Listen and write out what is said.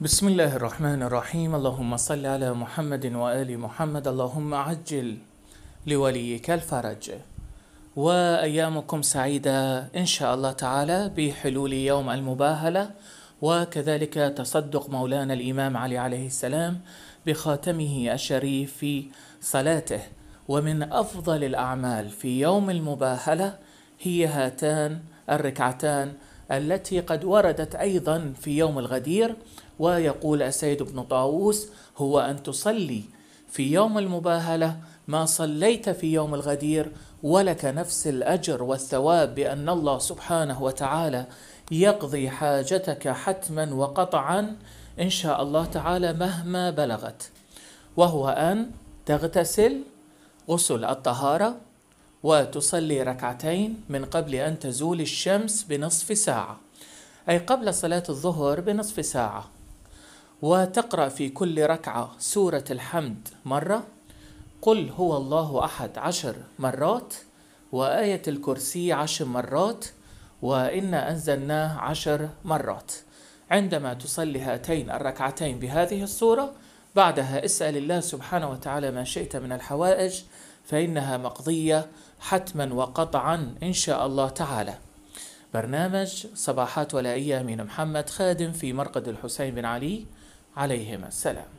بسم الله الرحمن الرحيم اللهم صل على محمد وآل محمد اللهم عجل لوليك الفرج وأيامكم سعيدة إن شاء الله تعالى بحلول يوم المباهلة وكذلك تصدق مولانا الإمام علي عليه السلام بخاتمه الشريف في صلاته ومن أفضل الأعمال في يوم المباهلة هي هاتان الركعتان التي قد وردت أيضا في يوم الغدير ويقول السيد ابن طاووس هو أن تصلي في يوم المباهلة ما صليت في يوم الغدير ولك نفس الأجر والثواب بأن الله سبحانه وتعالى يقضي حاجتك حتما وقطعا إن شاء الله تعالى مهما بلغت وهو أن تغتسل غسل الطهارة وتصلي ركعتين من قبل أن تزول الشمس بنصف ساعة أي قبل صلاة الظهر بنصف ساعة وتقرأ في كل ركعة سورة الحمد مرة قل هو الله أحد عشر مرات وآية الكرسي عشر مرات وإنا أنزلناه عشر مرات عندما تصلي هاتين الركعتين بهذه الصورة بعدها اسأل الله سبحانه وتعالى ما شئت من الحوائج فإنها مقضية حتما وقطعا إن شاء الله تعالى برنامج صباحات ولائية من محمد خادم في مرقد الحسين بن علي عليهما السلام